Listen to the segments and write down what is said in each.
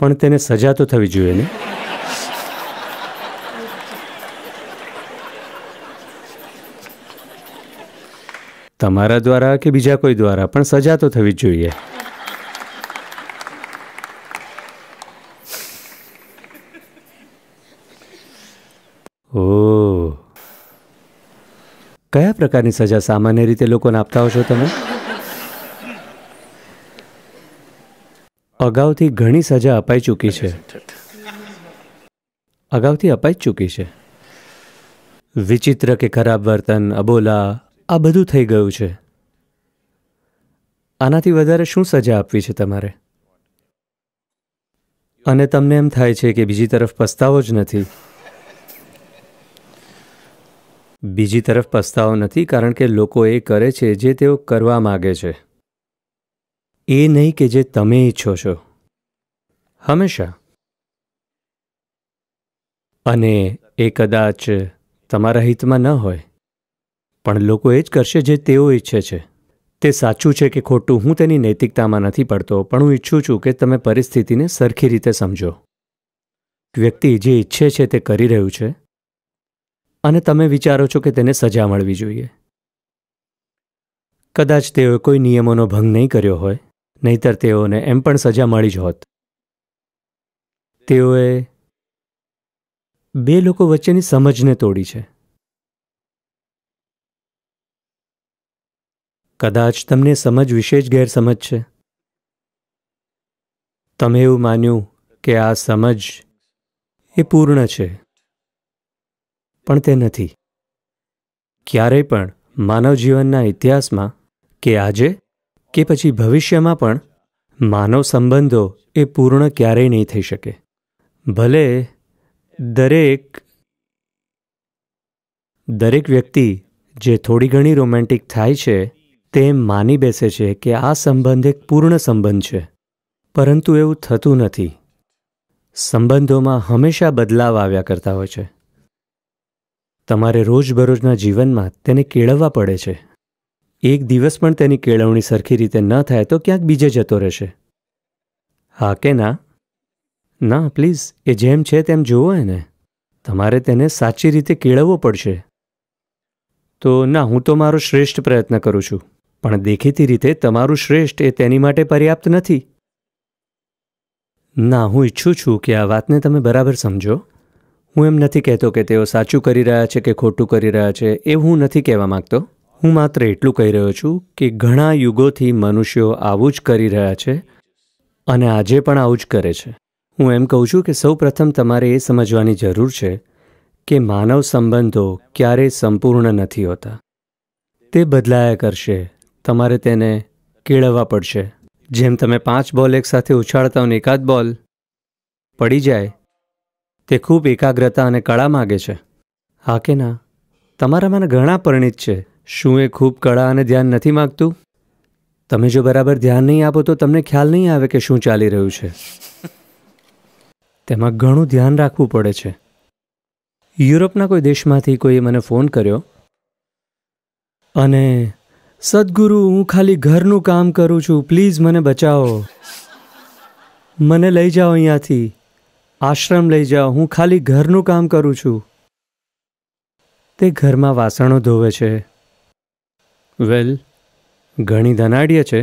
પણ તેને સજા તો થવી જોઈએ ને તમારા દ્વારા કે બીજા કોઈ દ્વારા પણ સજા તો થવી જોઈએ ઓ કયા પ્રકારની સજા સામાન્ય રીતે લોકોને આપતા હો છો તમે અગાઉથી ઘણી સજા અપાઈ ચૂકી છે અગાઉથી અપાઈ ચૂકી છે વિચિત્ર કે ખરાબ વર્તન અબોલા આ બધું થઈ ગયું છે આનાથી વધારે શું સજા આપવી છે તમારે અને તમને એમ થાય છે કે બીજી તરફ પસ્તાવો જ નથી બીજી તરફ પસ્તાવો નથી કારણ કે લોકો એ કરે છે જે તેઓ કરવા માગે છે એ નહીં કે જે તમે ઈચ્છો છો હંમેશા અને એ કદાચ તમારા હિતમાં ન હોય પણ લોકો એ જ કરશે જે તેઓ ઈચ્છે છે તે સાચું છે કે ખોટું હું તેની નૈતિકતામાં નથી પડતો પણ હું ઈચ્છું છું કે તમે પરિસ્થિતિને સરખી રીતે સમજો વ્યક્તિ જે ઈચ્છે છે તે કરી રહ્યું છે અને તમે વિચારો છો કે તેને સજા મળવી જોઈએ કદાચ તેઓએ કોઈ નિયમોનો ભંગ નહીં કર્યો હોય નહીતર તેઓને એમ પણ સજા મળી જ હોત તેઓએ બે લોકો વચ્ચેની સમજને તોડી છે કદાચ તમને સમજ વિશે જ ગેરસમજ છે તમે એવું માન્યું કે આ સમજ એ પૂર્ણ છે પણ તે નથી ક્યારેય પણ માનવ જીવનના ઇતિહાસમાં કે આજે કે પછી ભવિષ્યમાં પણ માનવ સંબંધો એ પૂર્ણ ક્યારેય નહીં થઈ શકે ભલે દરેક દરેક વ્યક્તિ જે થોડી ઘણી રોમેન્ટિક થાય છે તે માની બેસે છે કે આ સંબંધ એક પૂર્ણ સંબંધ છે પરંતુ એવું થતું નથી સંબંધોમાં હંમેશા બદલાવ આવ્યા કરતા હોય છે તમારે રોજબરોજના જીવનમાં તેને કેળવવા પડે છે એક દિવસ પણ તેની કેળવણી સરખી રીતે ન થાય તો ક્યાંક બીજે જતો રહેશે હા કે ના ના પ્લીઝ એ જેમ છે તેમ જુઓ એને તમારે તેને સાચી રીતે કેળવવો પડશે તો ના હું તો મારો શ્રેષ્ઠ પ્રયત્ન કરું છું પણ દેખીતી રીતે તમારું શ્રેષ્ઠ એ તેની માટે પર્યાપ્ત નથી ના હું ઈચ્છું છું કે આ વાતને તમે બરાબર સમજો હું એમ નથી કહેતો કે તેઓ સાચું કરી રહ્યા છે કે ખોટું કરી રહ્યા છે એ હું નથી કહેવા માગતો હું માત્ર એટલું કહી રહ્યો છું કે ઘણા યુગોથી મનુષ્યો આવું જ કરી રહ્યા છે અને આજે પણ આવું જ કરે છે હું એમ કહું છું કે સૌપ્રથમ તમારે એ સમજવાની જરૂર છે કે માનવ સંબંધો ક્યારેય સંપૂર્ણ નથી હોતા તે બદલાયા કરશે તમારે તેને કેળવવા પડશે જેમ તમે પાંચ બોલ એકસાથે ઉછાળતા અને એકાદ બોલ પડી જાય તે ખૂબ એકાગ્રતા અને કળા માગે છે હા કે ના તમારામાંના ઘણા પરિણિત છે શું એ ખૂબ કળા અને ધ્યાન નથી માગતું તમે જો બરાબર ધ્યાન નહીં આપો તો તમને ખ્યાલ નહીં આવે કે શું ચાલી રહ્યું છે તેમાં ઘણું ધ્યાન રાખવું પડે છે યુરોપના કોઈ દેશમાંથી કોઈએ મને ફોન કર્યો અને સદગુરુ હું ખાલી ઘરનું કામ કરું છું પ્લીઝ મને બચાવો મને લઈ જાઓ અહીંયાથી આશ્રમ લઈ જાઓ હું ખાલી ઘરનું કામ કરું છું તે ઘરમાં વાસણો ધોવે છે વેલ ઘણી ધનાઢ્ય છે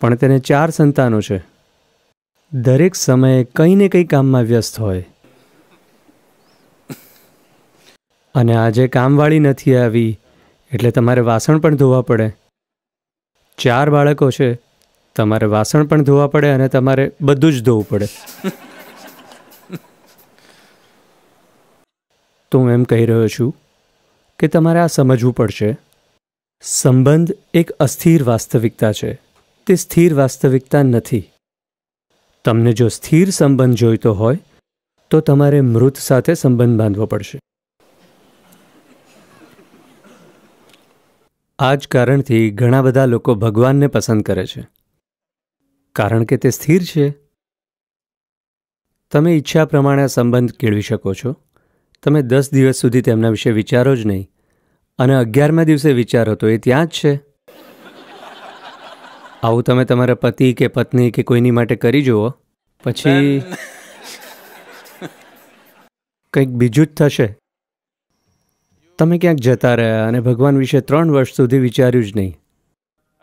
પણ તેને ચાર સંતાનો છે દરેક સમયે કંઈ ને કંઈ કામમાં વ્યસ્ત હોય અને આજે કામવાળી નથી આવી એટલે તમારે વાસણ પણ ધોવા પડે ચાર બાળકો છે તમારે વાસણ પણ ધોવા પડે અને તમારે બધું જ ધોવું પડે તો હું એમ કહી રહ્યો છું કે તમારે આ સમજવું પડશે સંબંધ એક અસ્થિર વાસ્તવિકતા છે તે સ્થિર વાસ્તવિકતા નથી તમને જો સ્થિર સંબંધ જોઈતો હોય તો તમારે મૃત સાથે સંબંધ બાંધવો પડશે આ જ કારણથી ઘણા બધા લોકો ભગવાનને પસંદ કરે છે કારણ કે તે સ્થિર છે તમે ઈચ્છા પ્રમાણે સંબંધ કેળવી શકો છો તમે દસ દિવસ સુધી તેમના વિશે વિચારો જ નહીં અને અગિયારમા દિવસે વિચાર હતો એ ત્યાં જ છે આવું તમે તમારા પતિ કે પત્ની કે કોઈની માટે કરી જુઓ પછી કંઈક બીજું જ થશે તમે ક્યાંક જતા રહ્યા અને ભગવાન વિશે ત્રણ વર્ષ સુધી વિચાર્યું જ નહીં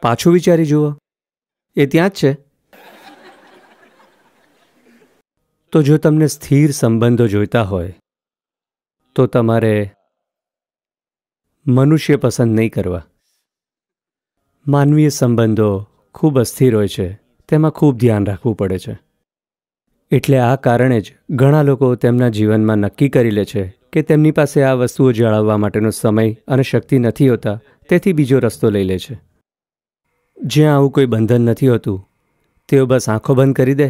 પાછું વિચારી જુઓ એ ત્યાં જ છે તો જો તમને સ્થિર સંબંધો જોઈતા હોય તો તમારે મનુષ્ય પસંદ નહીં કરવા માનવીય સંબંધો ખૂબ અસ્થિર હોય છે તેમાં ખૂબ ધ્યાન રાખવું પડે છે એટલે આ કારણે જ ઘણા લોકો તેમના જીવનમાં નક્કી કરી લે છે કે તેમની પાસે આ વસ્તુઓ જાળવવા માટેનો સમય અને શક્તિ નથી હોતા તેથી બીજો રસ્તો લઈ લે છે જ્યાં આવું કોઈ બંધન નથી હોતું તેઓ બસ આંખો બંધ કરી દે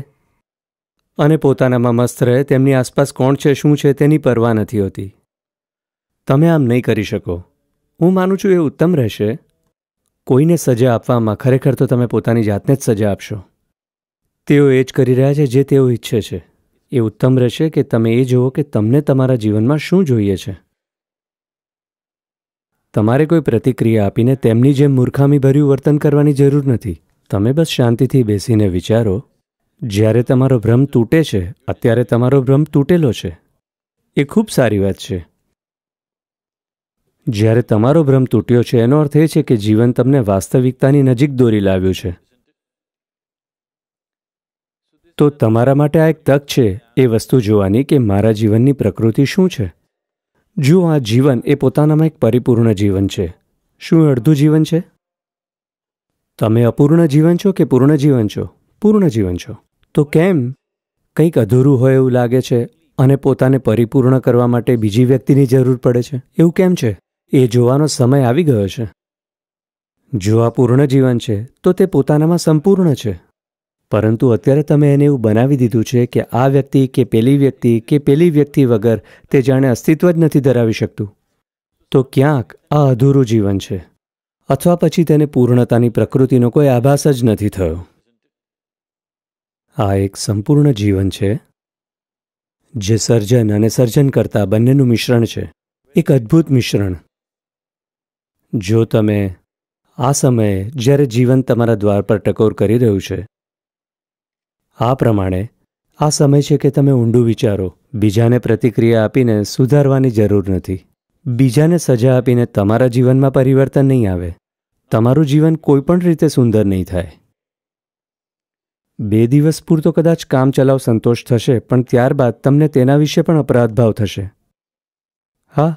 અને પોતાનામાં મસ્ત રહે તેમની આસપાસ કોણ છે શું છે તેની પરવા નથી હોતી તમે આમ નહીં કરી શકો હું માનું છું એ ઉત્તમ રહેશે કોઈને સજા આપવામાં ખરેખર તો તમે પોતાની જાતને જ સજા આપશો તેઓ એ જ કરી રહ્યા છે જે તેઓ ઈચ્છે છે એ ઉત્તમ રહેશે કે તમે એ જુઓ કે તમને તમારા જીવનમાં શું જોઈએ છે તમારે કોઈ પ્રતિક્રિયા આપીને તેમની જેમ મૂર્ખામીભર્યું વર્તન કરવાની જરૂર નથી તમે બસ શાંતિથી બેસીને વિચારો જ્યારે તમારો ભ્રમ તૂટે છે અત્યારે તમારો ભ્રમ તૂટેલો છે એ ખૂબ સારી વાત છે જ્યારે તમારો ભ્રમ તૂટ્યો છે એનો અર્થ એ છે કે જીવન તમને વાસ્તવિકતાની નજીક દોરી લાવ્યું છે તો તમારા માટે આ એક તક છે એ વસ્તુ જોવાની કે મારા જીવનની પ્રકૃતિ શું છે જુઓ આ જીવન એ પોતાનામાં એક પરિપૂર્ણ જીવન છે શું અડધું જીવન છે તમે અપૂર્ણ જીવન છો કે પૂર્ણ જીવન છો પૂર્ણ જીવન છો તો કેમ કંઈક અધૂરું હોય એવું લાગે છે અને પોતાને પરિપૂર્ણ કરવા માટે બીજી વ્યક્તિની જરૂર પડે છે એવું કેમ છે એ જોવાનો સમય આવી ગયો છે જો આ પૂર્ણ જીવન છે તો તે પોતાનામાં સંપૂર્ણ છે પરંતુ અત્યારે તમે એને એવું બનાવી દીધું છે કે આ વ્યક્તિ કે પેલી વ્યક્તિ કે પેલી વ્યક્તિ વગર તે જાણે અસ્તિત્વ જ નથી ધરાવી શકતું તો ક્યાંક આ અધૂરું જીવન છે અથવા પછી તેને પૂર્ણતાની પ્રકૃતિનો કોઈ આભાસ જ નથી થયો આ એક સંપૂર્ણ જીવન છે જે સર્જન અને સર્જન કરતા બંનેનું મિશ્રણ છે એક અદ્ભુત મિશ્રણ જો તમે આ સમયે જ્યારે જીવન તમારા દ્વાર પર ટકોર કરી રહ્યું છે આ પ્રમાણે આ સમય છે કે તમે ઊંડું વિચારો બીજાને પ્રતિક્રિયા આપીને સુધારવાની જરૂર નથી બીજાને સજા આપીને તમારા જીવનમાં પરિવર્તન નહીં આવે તમારું જીવન કોઈપણ રીતે સુંદર નહીં થાય બે દિવસ પૂરતો કદાચ કામ ચલાવ સંતોષ થશે પણ ત્યારબાદ તમને તેના વિશે પણ અપરાધભાવ થશે હા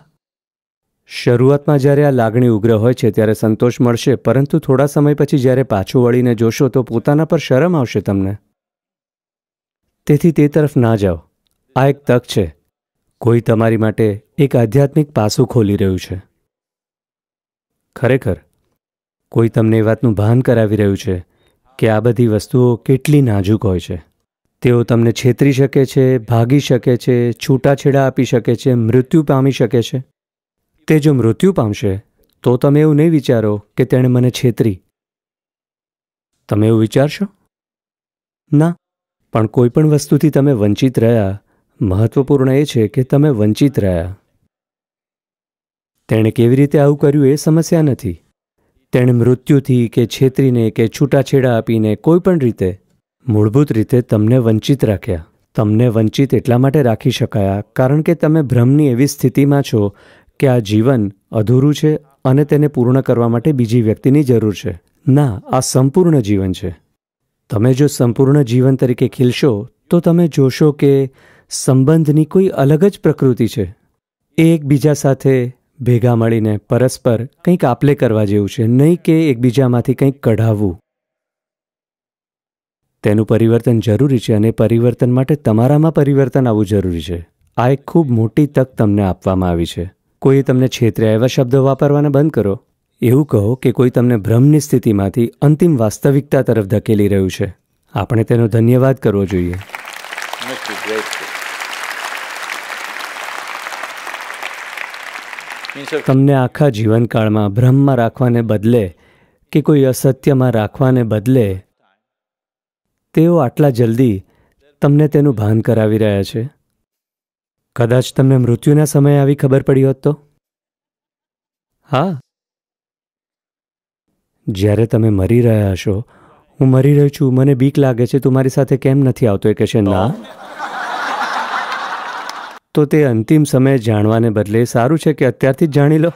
શરૂઆતમાં જ્યારે આ લાગણી ઉગ્ર હોય છે ત્યારે સંતોષ મળશે પરંતુ થોડા સમય પછી જ્યારે પાછું વળીને જોશો તો પોતાના પર શરમ આવશે તમને તેથી તે તરફ ના જાઓ આ એક તક છે કોઈ તમારી માટે એક આધ્યાત્મિક પાસું ખોલી રહ્યું છે ખરેખર કોઈ તમને એ વાતનું ભાન કરાવી રહ્યું છે કે આ બધી વસ્તુઓ કેટલી નાજુક હોય છે તેઓ તમને છેતરી શકે છે ભાગી શકે છે છૂટાછેડા આપી શકે છે મૃત્યુ પામી શકે છે તે જો મૃત્યુ પામશે તો તમે એવું નહીં વિચારો કે તેણે મને છેતરી તમે એવું વિચારશો ના પણ કોઈ પણ વસ્તુથી તમે વંચિત રહ્યા મહત્વપૂર્ણ એ છે કે તમે વંચિત રહ્યા તેણે કેવી રીતે આવું કર્યું એ સમસ્યા નથી તેણે મૃત્યુથી કે છેતરીને કે છૂટાછેડા આપીને કોઈ પણ રીતે મૂળભૂત રીતે તમને વંચિત રાખ્યા તમને વંચિત એટલા માટે રાખી શકાયા કારણ કે તમે ભ્રમની એવી સ્થિતિમાં છો કે આ જીવન અધૂરું છે અને તેને પૂર્ણ કરવા માટે બીજી વ્યક્તિની જરૂર છે ના આ સંપૂર્ણ જીવન છે તમે જો સંપૂર્ણ જીવન તરીકે ખીલશો તો તમે જોશો કે સંબંધની કોઈ અલગ જ પ્રકૃતિ છે એ એકબીજા સાથે ભેગા મળીને પરસ્પર કંઈક આપલે કરવા જેવું છે નહીં કે એકબીજામાંથી કંઈક કઢાવવું તેનું પરિવર્તન જરૂરી છે અને પરિવર્તન માટે તમારામાં પરિવર્તન આવવું જરૂરી છે આ એક ખૂબ મોટી તક તમને આપવામાં આવી છે કોઈ તમને છેતર્યા એવા શબ્દો વાપરવાને બંધ કરો એવું કહો કે કોઈ તમને ભ્રમની સ્થિતિમાંથી અંતિમ વાસ્તવિકતા તરફ ધકેલી રહ્યું છે આપણે તેનો ધન્યવાદ કરવો જોઈએ તમને આખા જીવનકાળમાં ભ્રમમાં રાખવાને બદલે કે કોઈ અસત્યમાં રાખવાને બદલે તેઓ આટલા જલ્દી તમને તેનું ભાન કરાવી રહ્યા છે કદાચ તમને મૃત્યુના સમયે આવી ખબર પડી હોત તો હા જ્યારે તમે મરી રહ્યા હશો હું મરી રહ્યો છું મને બીક લાગે છે તું મારી સાથે કેમ નથી આવતો એ કહેશે ના તો તે અંતિમ સમય જાણવાને બદલે સારું છે કે અત્યારથી જ જાણી લો